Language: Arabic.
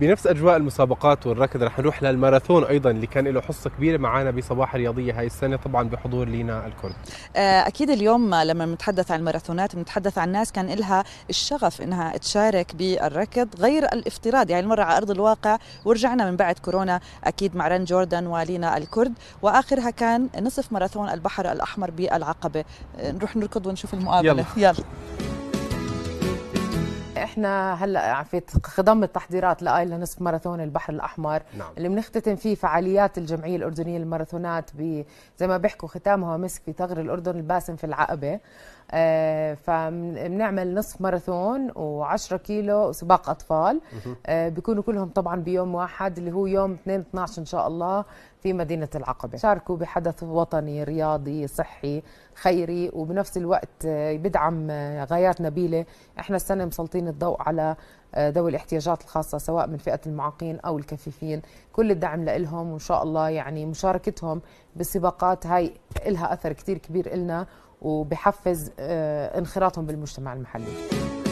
بنفس اجواء المسابقات والركض رح نروح للماراثون ايضا اللي كان له حصه كبيره معنا بصباح الرياضيه هاي السنه طبعا بحضور لينا الكل آه، اكيد اليوم لما بنتحدث عن الماراثونات بنتحدث عن ناس كان لها الشغف انها تشارك بالركض غير الافتراض يعني المره على ارض الواقع ورجعنا من بعد كورونا اكيد مع رن جوردن ولينا الكرد واخرها كان نصف ماراثون البحر الاحمر بالعقبه آه، نروح نركض ونشوف المقابله يلا, يلا. احنا هلا يعني في خضم التحضيرات لآيلا نصف ماراثون البحر الاحمر نعم. اللي بنختتم فيه فعاليات الجمعيه الاردنيه للماراثونات ب زي ما بيحكوا ختامها مسك في ثغر الاردن الباسم في العقبه آه فبنعمل نصف ماراثون و10 كيلو سباق اطفال آه بيكونوا كلهم طبعا بيوم واحد اللي هو يوم 2 12 ان شاء الله في مدينة العقبة نعم. شاركوا بحدث وطني رياضي صحي خيري وبنفس الوقت بدعم غايات نبيلة احنا السنة مسلطين الضوء على ذوي الاحتياجات الخاصة سواء من فئة المعاقين أو الكفيفين كل الدعم لهم وإن شاء الله يعني مشاركتهم بالسباقات هاي إلها أثر كتير كبير إلنا وبحفز آه، انخراطهم بالمجتمع المحلي